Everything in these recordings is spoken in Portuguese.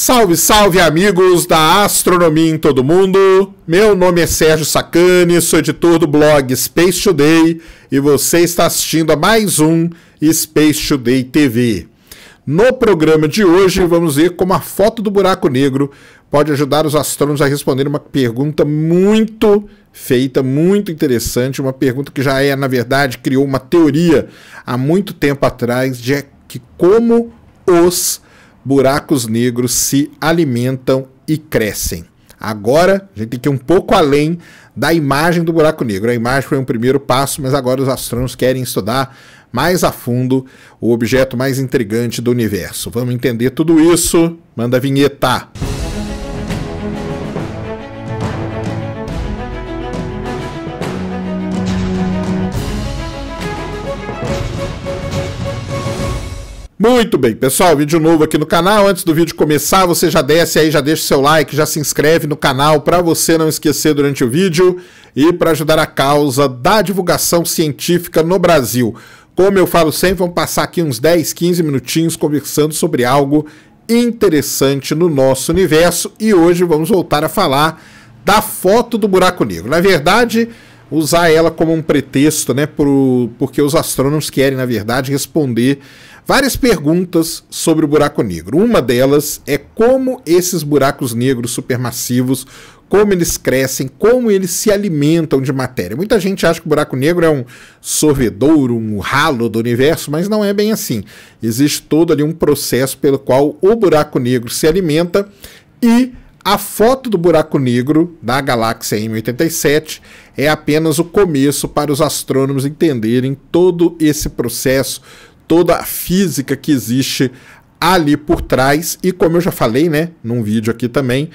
Salve, salve amigos da astronomia em todo mundo. Meu nome é Sérgio Sacani, sou editor do blog Space Today e você está assistindo a mais um Space Today TV. No programa de hoje vamos ver como a foto do buraco negro pode ajudar os astrônomos a responder uma pergunta muito feita, muito interessante, uma pergunta que já é, na verdade, criou uma teoria há muito tempo atrás de que como os buracos negros se alimentam e crescem. Agora, a gente tem que ir um pouco além da imagem do buraco negro. A imagem foi um primeiro passo, mas agora os astrônomos querem estudar mais a fundo o objeto mais intrigante do universo. Vamos entender tudo isso? Manda a vinheta! Muito bem, pessoal, vídeo novo aqui no canal. Antes do vídeo começar, você já desce aí, já deixa seu like, já se inscreve no canal para você não esquecer durante o vídeo e para ajudar a causa da divulgação científica no Brasil. Como eu falo sempre, vamos passar aqui uns 10, 15 minutinhos conversando sobre algo interessante no nosso universo e hoje vamos voltar a falar da foto do buraco negro. Na verdade, usar ela como um pretexto, né, pro, porque os astrônomos querem, na verdade, responder várias perguntas sobre o buraco negro. Uma delas é como esses buracos negros supermassivos, como eles crescem, como eles se alimentam de matéria. Muita gente acha que o buraco negro é um sorvedouro, um ralo do universo, mas não é bem assim. Existe todo ali um processo pelo qual o buraco negro se alimenta e a foto do buraco negro da galáxia M87 é apenas o começo para os astrônomos entenderem todo esse processo, toda a física que existe ali por trás e como eu já falei, né, num vídeo aqui também,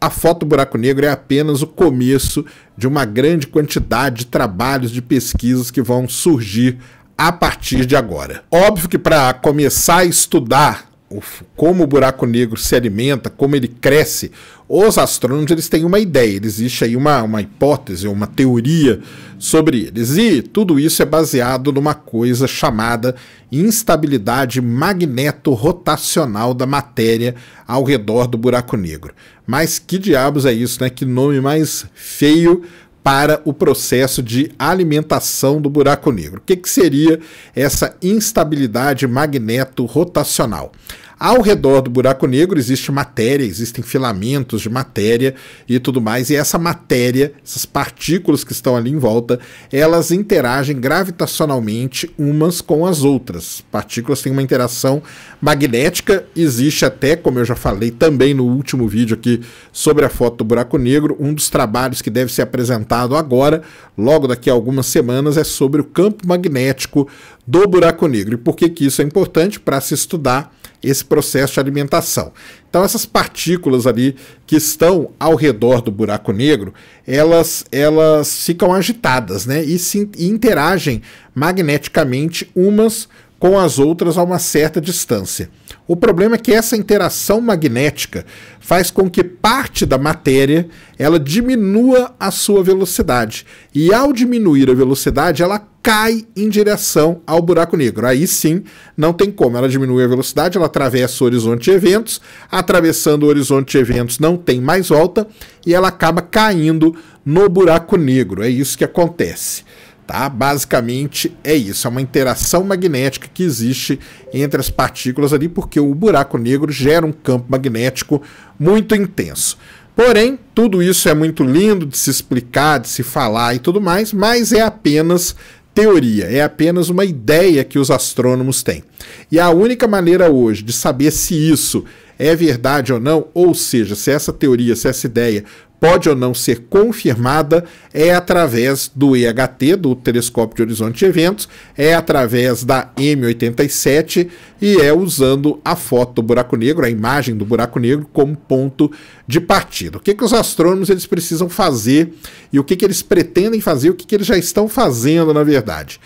a foto do buraco negro é apenas o começo de uma grande quantidade de trabalhos de pesquisas que vão surgir a partir de agora. Óbvio que para começar a estudar o, como o buraco negro se alimenta, como ele cresce, os astrônomos eles têm uma ideia, existe aí uma, uma hipótese, uma teoria sobre eles. E tudo isso é baseado numa coisa chamada instabilidade magneto-rotacional da matéria ao redor do buraco negro. Mas que diabos é isso, né? Que nome mais feio para o processo de alimentação do buraco negro. O que, que seria essa instabilidade magneto-rotacional? Ao redor do buraco negro existe matéria, existem filamentos de matéria e tudo mais, e essa matéria, essas partículas que estão ali em volta, elas interagem gravitacionalmente umas com as outras. Partículas têm uma interação magnética, existe até, como eu já falei também no último vídeo aqui sobre a foto do buraco negro, um dos trabalhos que deve ser apresentado agora, logo daqui a algumas semanas, é sobre o campo magnético do buraco negro. E por que, que isso é importante? Para se estudar esse processo de alimentação. Então essas partículas ali que estão ao redor do buraco negro, elas elas ficam agitadas, né? E, se, e interagem magneticamente umas com as outras a uma certa distância. O problema é que essa interação magnética faz com que parte da matéria ela diminua a sua velocidade. E ao diminuir a velocidade, ela cai em direção ao buraco negro. Aí sim, não tem como. Ela diminui a velocidade, ela atravessa o horizonte de eventos, atravessando o horizonte de eventos não tem mais volta e ela acaba caindo no buraco negro. É isso que acontece. Tá? Basicamente é isso, é uma interação magnética que existe entre as partículas ali, porque o buraco negro gera um campo magnético muito intenso. Porém, tudo isso é muito lindo de se explicar, de se falar e tudo mais, mas é apenas teoria, é apenas uma ideia que os astrônomos têm. E a única maneira hoje de saber se isso é verdade ou não, ou seja, se essa teoria, se essa ideia pode ou não ser confirmada é através do EHT, do Telescópio de Horizonte de Eventos, é através da M87 e é usando a foto do buraco negro, a imagem do buraco negro como ponto de partida. O que, que os astrônomos eles precisam fazer e o que, que eles pretendem fazer, o que, que eles já estão fazendo na verdade?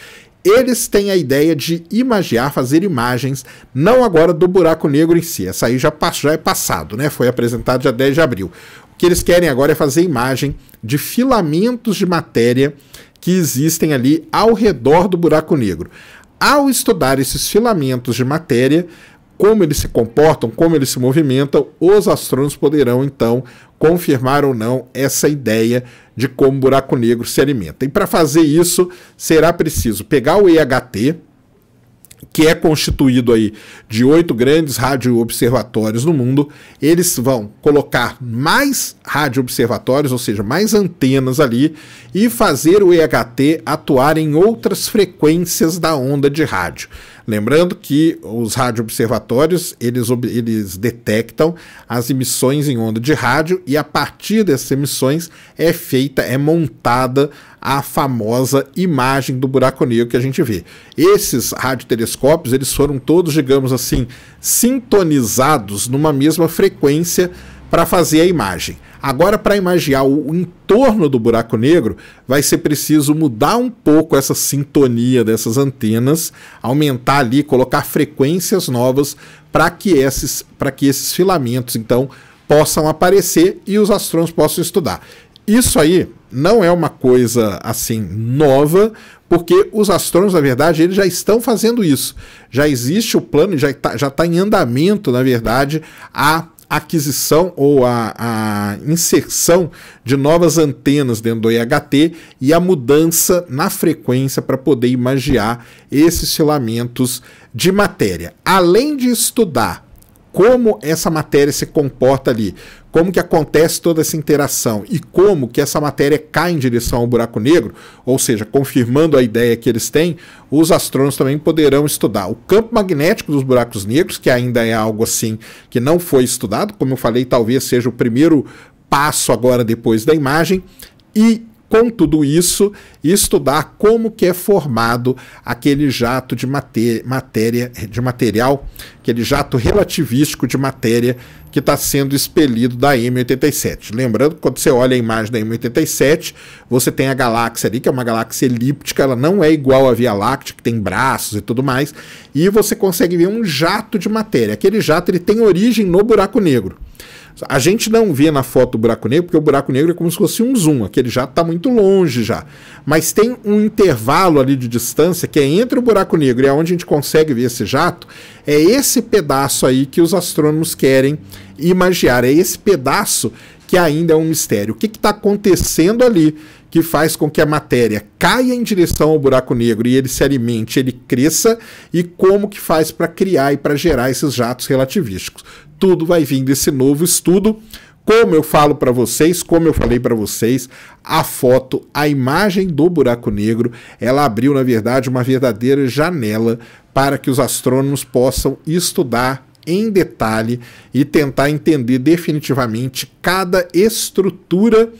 eles têm a ideia de imaginar, fazer imagens, não agora do buraco negro em si, essa aí já, já é passado, né? Foi apresentado dia 10 de abril. O que eles querem agora é fazer imagem de filamentos de matéria que existem ali ao redor do buraco negro. Ao estudar esses filamentos de matéria, como eles se comportam, como eles se movimentam, os astrônomos poderão então confirmar ou não essa ideia de como o buraco negro se alimenta. E para fazer isso, será preciso pegar o EHT, que é constituído aí de oito grandes radioobservatórios no mundo, eles vão colocar mais radioobservatórios, ou seja, mais antenas ali, e fazer o EHT atuar em outras frequências da onda de rádio. Lembrando que os radioobservatórios, eles, eles detectam as emissões em onda de rádio e a partir dessas emissões é feita, é montada a famosa imagem do buraco negro que a gente vê. Esses radiotelescópios, eles foram todos, digamos assim, sintonizados numa mesma frequência para fazer a imagem. Agora, para imaginar o entorno do buraco negro, vai ser preciso mudar um pouco essa sintonia dessas antenas, aumentar ali, colocar frequências novas para que, esses, que esses filamentos, então, possam aparecer e os astrônomos possam estudar. Isso aí não é uma coisa assim nova, porque os astrônomos, na verdade, eles já estão fazendo isso. Já existe o plano, já está já tá em andamento, na verdade, a aquisição ou a, a inserção de novas antenas dentro do IHT e a mudança na frequência para poder imaginar esses filamentos de matéria. Além de estudar como essa matéria se comporta ali, como que acontece toda essa interação e como que essa matéria cai em direção ao buraco negro, ou seja, confirmando a ideia que eles têm, os astrônomos também poderão estudar o campo magnético dos buracos negros, que ainda é algo assim que não foi estudado, como eu falei, talvez seja o primeiro passo agora depois da imagem, e com tudo isso e estudar como que é formado aquele jato de maté matéria de material, aquele jato relativístico de matéria que está sendo expelido da M87. Lembrando que quando você olha a imagem da M87, você tem a galáxia ali, que é uma galáxia elíptica, ela não é igual à Via Láctea, que tem braços e tudo mais, e você consegue ver um jato de matéria. Aquele jato ele tem origem no buraco negro. A gente não vê na foto o buraco negro, porque o buraco negro é como se fosse um zoom, aquele já está muito longe já. Mas tem um intervalo ali de distância que é entre o buraco negro e é onde a gente consegue ver esse jato, é esse pedaço aí que os astrônomos querem imaginar, é esse pedaço que ainda é um mistério. O que está acontecendo ali que faz com que a matéria caia em direção ao buraco negro e ele se alimente, ele cresça, e como que faz para criar e para gerar esses jatos relativísticos tudo vai vir desse novo estudo. Como eu falo para vocês, como eu falei para vocês, a foto, a imagem do buraco negro, ela abriu, na verdade, uma verdadeira janela para que os astrônomos possam estudar em detalhe e tentar entender definitivamente cada estrutura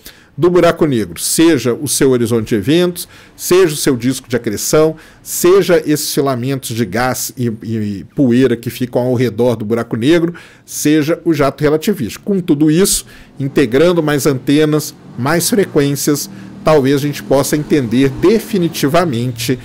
do buraco negro, seja o seu horizonte de eventos, seja o seu disco de acreção, seja esses filamentos de gás e, e, poeira que ficam ao redor do buraco negro, seja o jato relativista. Com tudo isso, integrando mais antenas, mais frequências, talvez a gente possa entender definitivamente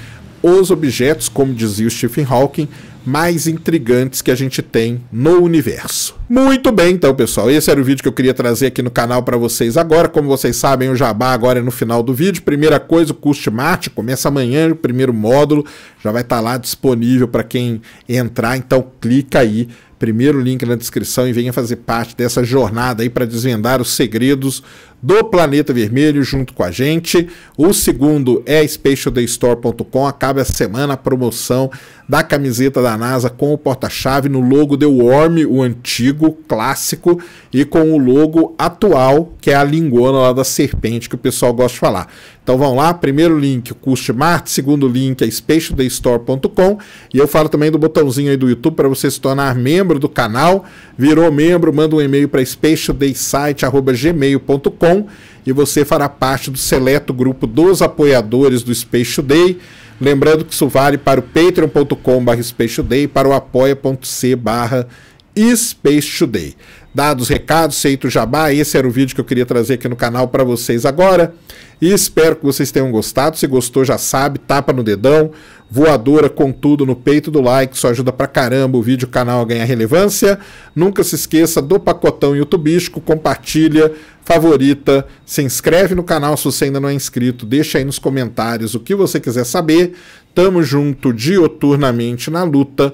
os objetos, como dizia o Stephen Hawking, mais intrigantes que a gente tem no universo. Muito bem, então, pessoal. Esse era o vídeo que eu queria trazer aqui no canal para vocês agora. Como vocês sabem, o jabá agora é no final do vídeo. Primeira coisa, o custo Mate começa amanhã, o primeiro módulo já vai estar tá lá disponível para quem entrar. Então, clica aí primeiro link na descrição e venha fazer parte dessa jornada aí para desvendar os segredos do Planeta Vermelho junto com a gente. O segundo é spatialdaystore.com. Acaba essa semana a promoção da camiseta da NASA com o porta-chave no logo The Worm, o antigo, clássico, e com o logo atual, que é a lingona lá da serpente, que o pessoal gosta de falar. Então vão lá, primeiro link, custe Marte, segundo link é spatialdaystore.com e eu falo também do botãozinho aí do YouTube para você se tornar membro do canal. Virou membro, manda um e-mail para spatialdaysite.gmail.com e você fará parte do seleto grupo dos apoiadores do Space Day. Lembrando que isso vale para o patreon.com.br Space Day e para o apoia.c barra Space Today. Dados, recados, feito jabá, esse era o vídeo que eu queria trazer aqui no canal para vocês agora. E espero que vocês tenham gostado. Se gostou, já sabe, tapa no dedão, voadora com tudo no peito do like, isso ajuda pra caramba o vídeo o canal a ganhar relevância. Nunca se esqueça do pacotão youtubístico, compartilha, favorita, se inscreve no canal se você ainda não é inscrito, deixa aí nos comentários o que você quiser saber. Tamo junto dioturnamente na luta